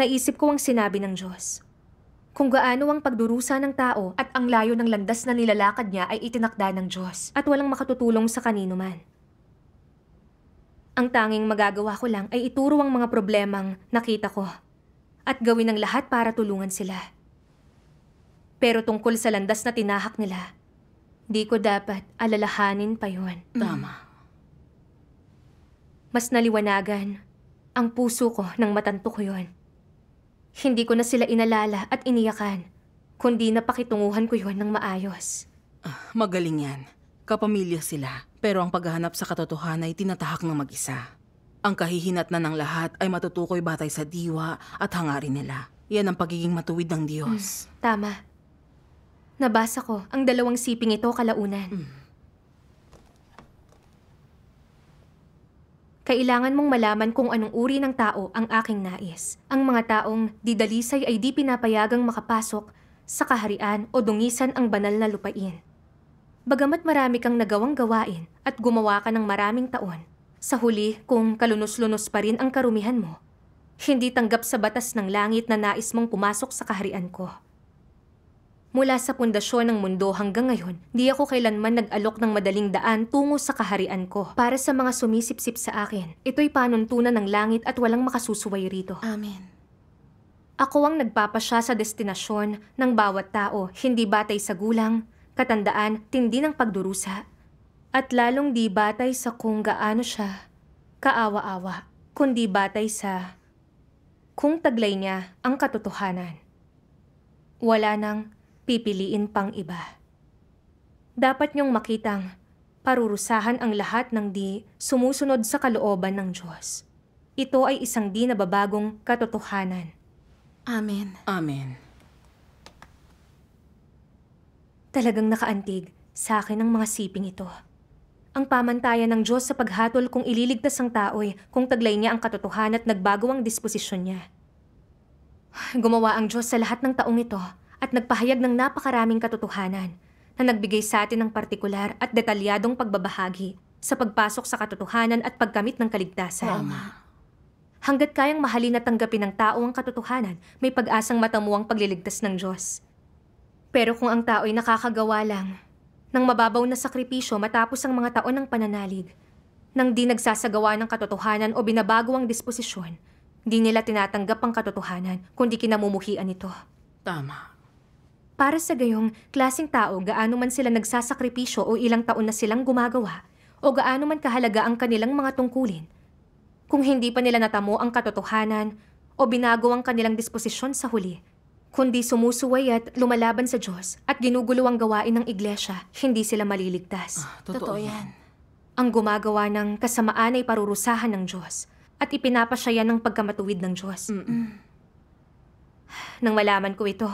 Naisip ko ang sinabi ng Diyos. Kung gaano ang pagdurusa ng tao at ang layo ng landas na nilalakad niya ay itinakda ng Diyos at walang makatutulong sa kanino man. Ang tanging magagawa ko lang ay ituro ang mga problemang nakita ko at gawin ang lahat para tulungan sila. Pero tungkol sa landas na tinahak nila, di ko dapat alalahanin pa yun. Tama. Mas naliwanagan ang puso ko nang matanto ko yun. Hindi ko na sila inalala at iniyakan, kundi napakitunguhan ko yun ng maayos. Ah, magaling yan. Kapamilya sila, pero ang paghahanap sa katotohanan ay tinatahak ng mag-isa. Ang kahihinat na ng lahat ay matutukoy batay sa diwa at hangarin nila. Yan ang pagiging matuwid ng Diyos. Mm, tama. Nabasa ko ang dalawang siping ito kalaunan. Mm. Kailangan mong malaman kung anong uri ng tao ang aking nais. Ang mga taong didalisay ay di pinapayagang makapasok sa kaharian o dungisan ang banal na lupain. Bagamat marami kang nagawang gawain at gumawa ka ng maraming taon, sa huli, kung kalunos-lunos pa rin ang karumihan mo, hindi tanggap sa batas ng langit na nais mong pumasok sa kaharian ko. Mula sa pundasyon ng mundo hanggang ngayon, di ako kailanman nag-alok ng madaling daan tungo sa kaharian ko. Para sa mga sumisipsip sa akin, ito'y panuntunan ng langit at walang makasusuway rito. Amen. Ako ang nagpapasya sa destinasyon ng bawat tao, hindi batay sa gulang, katandaan, tindi ng pagdurusa, at lalong di batay sa kung gaano siya kaawa-awa, kundi batay sa kung taglay niya ang katotohanan. Wala nang pipiliin pang iba. Dapat niyong makitang parurusahan ang lahat ng di sumusunod sa kalooban ng Diyos. Ito ay isang di nababagong katotohanan. Amen. Amen. Talagang nakaantig sa akin ang mga siping ito. Ang pamantayan ng Diyos sa paghatol kung ililigtas ang tao'y kung taglay niya ang katotohanan at nagbago ang disposisyon niya. Gumawa ang Diyos sa lahat ng taong ito at nagpahayag ng napakaraming katotohanan na nagbigay sa atin ng partikular at detalyadong pagbabahagi sa pagpasok sa katotohanan at pagkamit ng kaligtasan. Tama. Hanggat kayang mahalin at tanggapin ng tao ang katotohanan, may pag-asang matamu pagliligtas ng Diyos. Pero kung ang tao'y nakakagawa lang, ng mababaw na sakripisyo matapos ang mga taon ng pananalig. Nang di nagsasagawa ng katotohanan o binabago ang disposisyon, di nila tinatanggap ang katotohanan kundi kinamumuhian ito. Tama. Para sa gayong klasing tao gaano man sila nagsasakripisyo o ilang taon na silang gumagawa o gaano man kahalaga ang kanilang mga tungkulin, kung hindi pa nila natamo ang katotohanan o binago ang kanilang disposisyon sa huli, kundi sumusuway at lumalaban sa Diyos at ginugulo ang gawain ng iglesia, hindi sila maliligtas. Ah, totoo, totoo yan. Ang gumagawa ng kasamaan ay parurusahan ng Diyos at ipinapasya ng pagkamatuwid ng Diyos. Mm-mm. <sighs> Nang malaman ko ito,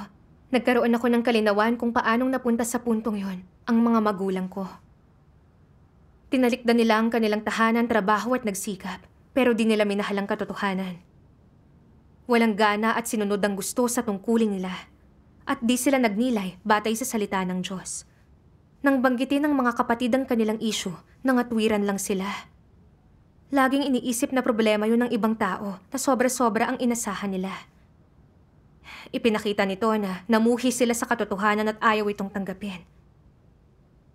nagkaroon ako ng kalinawan kung paanong napunta sa puntong yon ang mga magulang ko. Tinalikda nila ang kanilang tahanan, trabaho at nagsikap, pero di nila minahal ang katotohanan. Walang gana at sinunod ang gusto sa tungkulin nila. At di sila nagnilay batay sa salita ng Diyos. Nang banggitin ng mga kapatid ang kanilang isyo, nangatwiran lang sila. Laging iniisip na problema yun ng ibang tao na sobra-sobra ang inasahan nila. Ipinakita nito na namuhi sila sa katotohanan at ayaw itong tanggapin.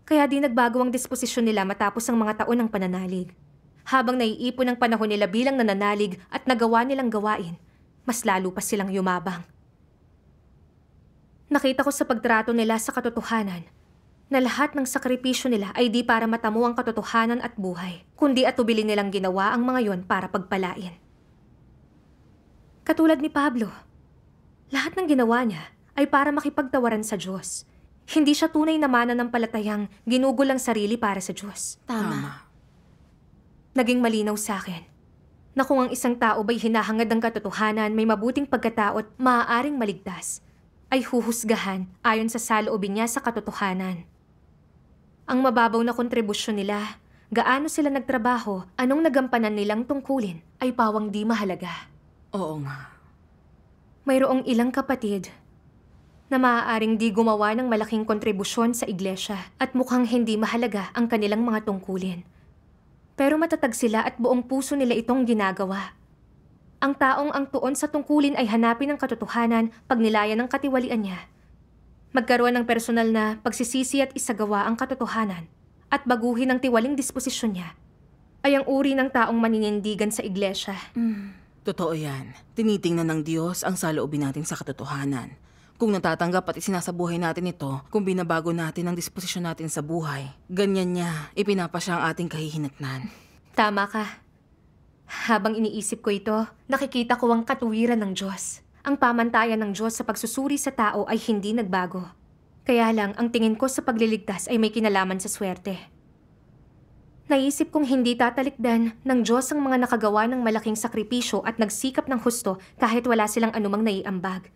Kaya di nagbago ang disposisyon nila matapos ang mga taon ng pananalig. Habang naiipon ang panahon nila bilang nananalig at nagawa nilang gawain, mas lalo pa silang yumabang. Nakita ko sa pagtrato nila sa katotohanan na lahat ng sakripisyo nila ay di para matamo ang katotohanan at buhay, kundi atubili nilang ginawa ang mga yon para pagpalain. Katulad ni Pablo, lahat ng ginawa niya ay para makipagtawaran sa Diyos. Hindi siya tunay na mananampalatayang ginugol ang sarili para sa Diyos. Tama. Naging malinaw sa akin na kung ang isang tao ba'y hinahangad ng katotohanan, may mabuting pagkatao at maaaring maligtas, ay huhusgahan ayon sa saloobin niya sa katotohanan. Ang mababaw na kontribusyon nila, gaano sila nagtrabaho, anong nagampanan nilang tungkulin, ay pawang di mahalaga. Oo nga. Mayroong ilang kapatid na maaaring di gumawa ng malaking kontribusyon sa iglesia at mukhang hindi mahalaga ang kanilang mga tungkulin. Pero matatag sila at buong puso nila itong ginagawa. Ang taong ang tuon sa tungkulin ay hanapin ang katotohanan pag nilayan ng katiwalian niya. Magkaroon ng personal na pagsisisi at isagawa ang katotohanan at baguhin ang tiwaling disposisyon niya ay ang uri ng taong maninindigan sa iglesia. Mm. Totoo yan. Tinitingnan ng Diyos ang saloobin natin sa katotohanan kung natatanggap at isinasabuhay natin ito, kung binabago natin ang disposisyon natin sa buhay, ganyan niya, ipinapa siya ang ating kahihinatnan. Tama ka. Habang iniisip ko ito, nakikita ko ang katuwiran ng Diyos. Ang pamantayan ng Diyos sa pagsusuri sa tao ay hindi nagbago. Kaya lang, ang tingin ko sa pagliligtas ay may kinalaman sa swerte. Naisip kong hindi tatalikdan ng Diyos ang mga nakagawa ng malaking sakripisyo at nagsikap ng husto kahit wala silang anumang naiambag.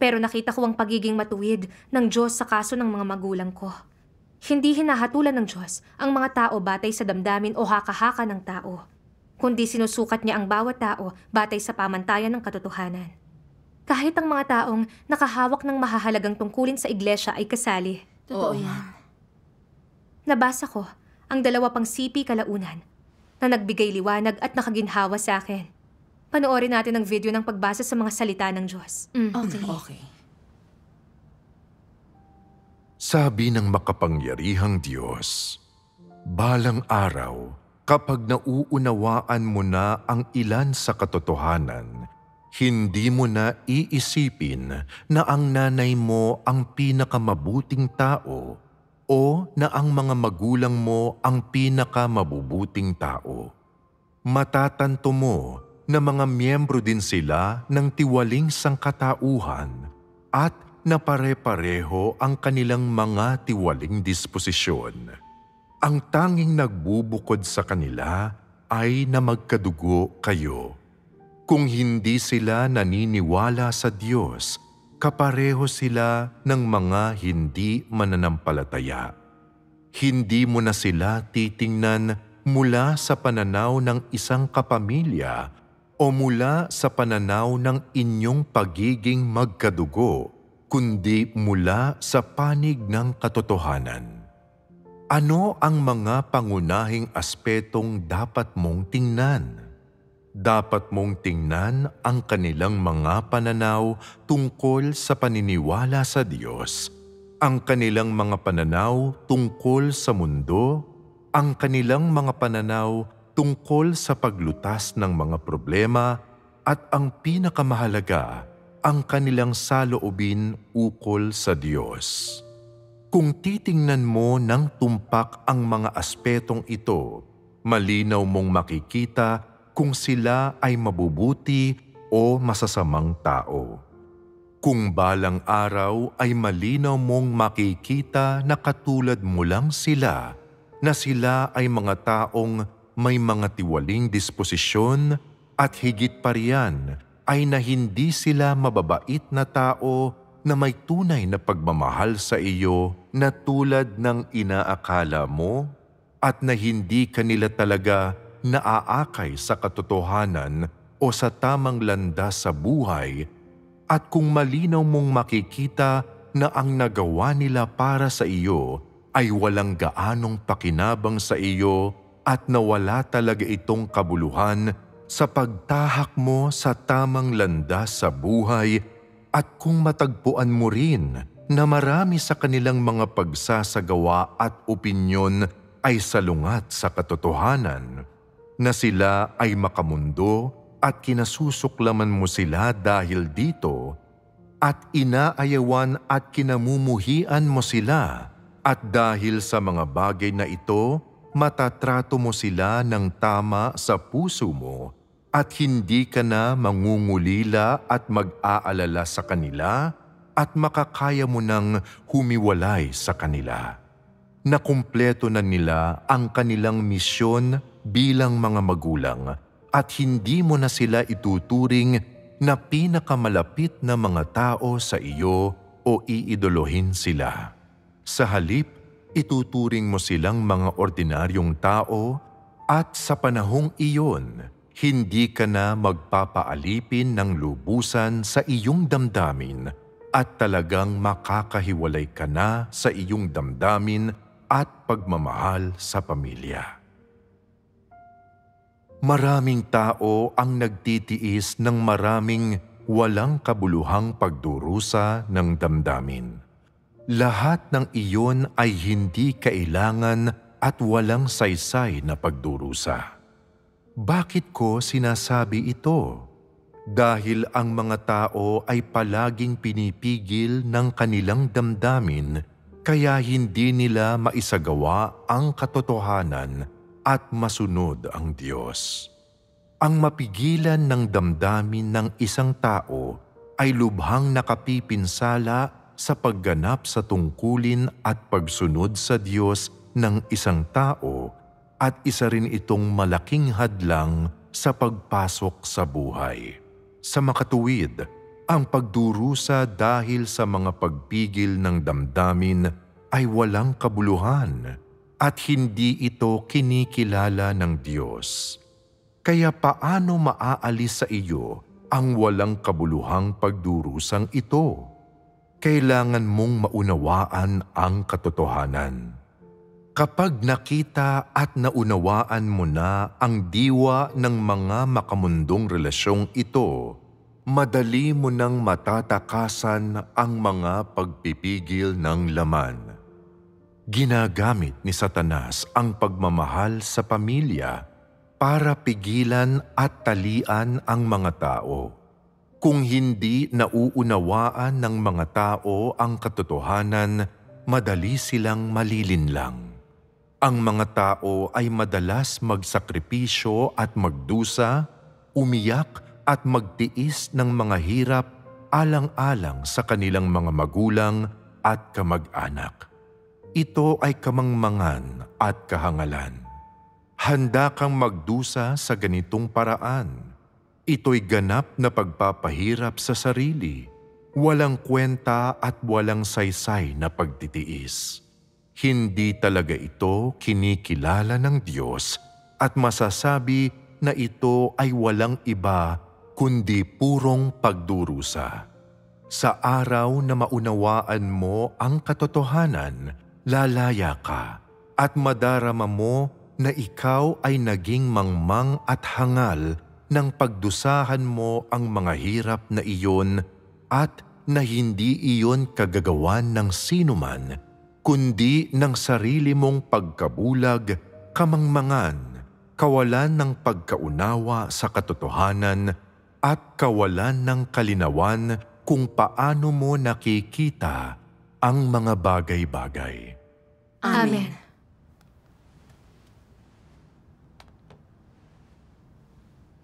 Pero nakita ko ang pagiging matuwid ng Diyos sa kaso ng mga magulang ko. Hindi hinahatulan ng Diyos ang mga tao batay sa damdamin o hakahaka ng tao, kundi sinusukat niya ang bawat tao batay sa pamantayan ng katotohanan. Kahit ang mga taong nakahawak ng mahahalagang tungkulin sa iglesia ay kasali. Totoo yan. Nabasa ko ang dalawa pang sipi kalaunan na nagbigay liwanag at nakaginhawa sa akin panoorin natin ang video ng pagbasa sa mga salita ng Diyos. Mm. Okay. Mm, okay. Sabi ng makapangyarihang Diyos, Balang araw, kapag nauunawaan mo na ang ilan sa katotohanan, hindi mo na iisipin na ang nanay mo ang pinakamabuting tao o na ang mga magulang mo ang pinakamabubuting tao. Matatanto mo na mga miyembro din sila ng tiwaling sangkatauhan at na pareho ang kanilang mga tiwaling disposisyon. Ang tanging nagbubukod sa kanila ay na magkadugo kayo. Kung hindi sila naniniwala sa Diyos, kapareho sila ng mga hindi mananampalataya. Hindi mo na sila titingnan mula sa pananaw ng isang kapamilya o mula sa pananaw ng inyong pagiging magkadugo, kundi mula sa panig ng katotohanan. Ano ang mga pangunahing aspetong dapat mong tingnan? dapat mong tingnan ang kanilang mga pananaw tungkol sa paniniwala sa Diyos, ang kanilang mga pananaw tungkol sa mundo, ang kanilang mga pananaw tungkol sa paglutas ng mga problema at ang pinakamahalaga, ang kanilang saloobin ukol sa Diyos. Kung titingnan mo ng tumpak ang mga aspetong ito, malinaw mong makikita kung sila ay mabubuti o masasamang tao. Kung balang araw ay malinaw mong makikita na katulad mo lang sila, na sila ay mga taong may mga tiwaling disposisyon at higit pa riyan ay na hindi sila mababait na tao na may tunay na pagmamahal sa iyo na tulad ng inaakala mo at na hindi kanila talaga naaakay sa katotohanan o sa tamang landas sa buhay at kung malinaw mong makikita na ang nagawa nila para sa iyo ay walang gaanong pakinabang sa iyo at nawala talaga itong kabuluhan sa pagtahak mo sa tamang landas sa buhay at kung matagpuan mo rin na marami sa kanilang mga pagsasagawa at opinyon ay salungat sa katotohanan, na sila ay makamundo at kinasusuklaman mo sila dahil dito at inaayawan at kinamumuhian mo sila at dahil sa mga bagay na ito matatrato mo sila ng tama sa puso mo at hindi ka na mangungulila at mag-aalala sa kanila at makakaya mo nang humiwalay sa kanila. Nakumpleto na nila ang kanilang misyon bilang mga magulang at hindi mo na sila ituturing na pinakamalapit na mga tao sa iyo o iidolohin sila. Sa halip, ituturing mo silang mga ordinaryong tao at sa panahong iyon, hindi ka na magpapaalipin ng lubusan sa iyong damdamin at talagang makakahiwalay ka na sa iyong damdamin at pagmamahal sa pamilya. Maraming tao ang nagtitiis ng maraming walang kabuluhang pagdurusa ng damdamin. Lahat ng iyon ay hindi kailangan at walang saysay na pagdurusa. Bakit ko sinasabi ito? Dahil ang mga tao ay palaging pinipigil ng kanilang damdamin kaya hindi nila maisagawa ang katotohanan at masunod ang Diyos. Ang mapigilan ng damdamin ng isang tao ay lubhang nakapipinsala sa pagganap sa tungkulin at pagsunod sa Diyos ng isang tao at isa rin itong malaking hadlang sa pagpasok sa buhay. Sa makatuwid, ang pagdurusa dahil sa mga pagpigil ng damdamin ay walang kabuluhan at hindi ito kinikilala ng Diyos. Kaya paano maaalis sa iyo ang walang kabuluhang pagdurusang ito? kailangan mong maunawaan ang katotohanan. Kapag nakita at naunawaan mo na ang diwa ng mga makamundong relasyong ito, madali mo nang matatakasan ang mga pagpipigil ng laman. Ginagamit ni Satanas ang pagmamahal sa pamilya para pigilan at talian ang mga tao kung hindi nauunawaan ng mga tao ang katotohanan, madali silang malilinlang. Ang mga tao ay madalas magsakripisyo at magdusa, umiyak at magtiis ng mga hirap alang-alang sa kanilang mga magulang at kamag-anak. Ito ay kamangmangan at kahangalan. Handa kang magdusa sa ganitong paraan Ito'y ganap na pagpapahirap sa sarili, walang kwenta at walang saysay na pagtitiis. Hindi talaga ito kinikilala ng Diyos at masasabi na ito ay walang iba kundi purong pagdurusa. Sa araw na maunawaan mo ang katotohanan, lalaya ka at madarama mo na ikaw ay naging mangmang at hangal nang pagdusahan mo ang mga hirap na iyon at na hindi iyon kagagawan ng sinuman, kundi ng sarili mong pagkabulag, kamangmangan, kawalan ng pagkaunawa sa katotohanan at kawalan ng kalinawan kung paano mo nakikita ang mga bagay-bagay. Amen.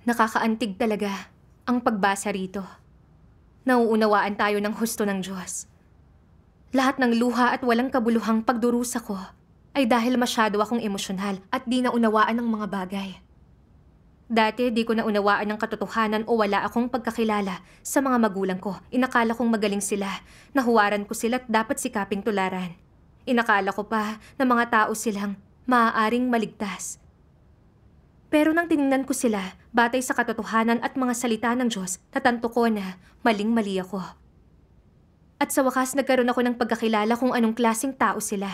Nakakaantig talaga ang pagbasa rito. Nauunawaan tayo ng husto ng Diyos. Lahat ng luha at walang kabuluhang pagdurusa ko ay dahil masyado akong emosyonal at di naunawaan ng mga bagay. Dati di ko naunawaan ng katotohanan o wala akong pagkakilala sa mga magulang ko. Inakala kong magaling sila, nahuwaran ko sila at dapat sikaping tularan. Inakala ko pa na mga tao silang maaaring maligtas pero nang tiningnan ko sila, batay sa katotohanan at mga salita ng Diyos, natanto ko na maling-mali ako. At sa wakas nagkaroon ako ng pagkakilala kung anong klasing tao sila.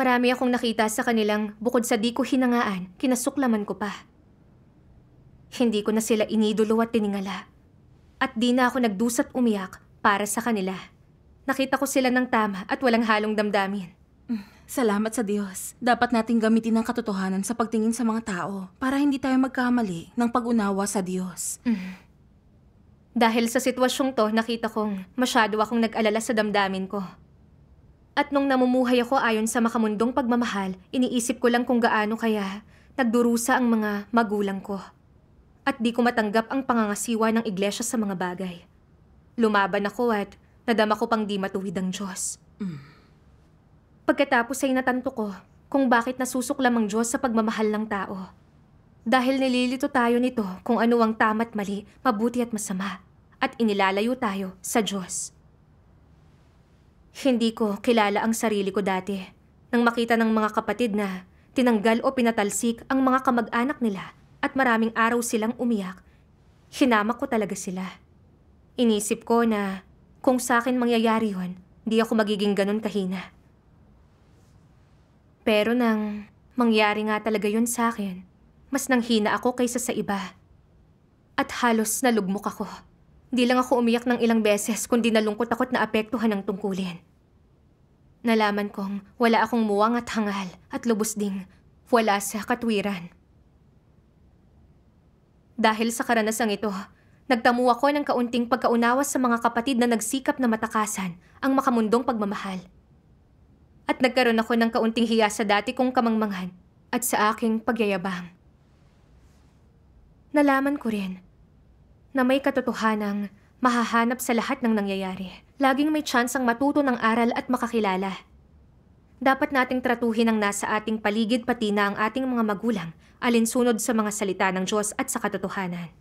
Marami akong nakita sa kanilang bukod sa di ko hinangaan, kinasuklaman ko pa. Hindi ko na sila inidolo at tiningala. At di na ako nagdusat umiyak para sa kanila. Nakita ko sila ng tama at walang halong damdamin. Mm. Salamat sa Diyos. Dapat nating gamitin ang katotohanan sa pagtingin sa mga tao para hindi tayo magkamali ng pag-unawa sa Diyos. Mm. Dahil sa sitwasyong to, nakita kong masyado akong nag-alala sa damdamin ko. At nung namumuhay ako ayon sa makamundong pagmamahal, iniisip ko lang kung gaano kaya nagdurusa ang mga magulang ko. At di ko matanggap ang pangangasiwa ng iglesia sa mga bagay. Lumaban ako at nadama ko pang di matuwid ang Diyos. Mm. Pagkatapos ay natanto ko kung bakit nasusuklam ang Diyos sa pagmamahal ng tao. Dahil nililito tayo nito kung ano ang tama't mali, mabuti at masama, at inilalayo tayo sa Diyos. Hindi ko kilala ang sarili ko dati nang makita ng mga kapatid na tinanggal o pinatalsik ang mga kamag-anak nila at maraming araw silang umiyak. Hinamak ko talaga sila. Inisip ko na kung sa akin mangyayari yon, di ako magiging ganun kahina. Pero nang mangyari nga talaga yun sa akin, mas nanghina ako kaysa sa iba. At halos nalugmok ako. Di lang ako umiyak ng ilang beses kundi nalungkot ako't naapektuhan ng tungkulin. Nalaman kong wala akong muwang at hangal at lubos ding wala sa katwiran. Dahil sa karanasang ito, nagtamu ako ng kaunting pagkaunawa sa mga kapatid na nagsikap na matakasan ang makamundong pagmamahal at nagkaroon ako ng kaunting hiya sa dati kong kamangmangan at sa aking pagyayabang. Nalaman ko rin na may katotohanang mahahanap sa lahat ng nangyayari. Laging may chance ang matuto ng aral at makakilala. Dapat nating tratuhin ang nasa ating paligid pati na ang ating mga magulang alinsunod sa mga salita ng Diyos at sa katotohanan.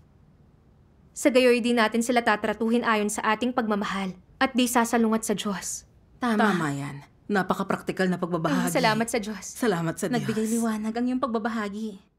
Sa gayoy din natin sila tatratuhin ayon sa ating pagmamahal at di sasalungat sa Diyos. Tama. Tama yan. Napaka-practical na pagbabahagi. Ah, salamat sa Diyos. Salamat sa Diyos. Nagbigay liwanag ang iyong pagbabahagi.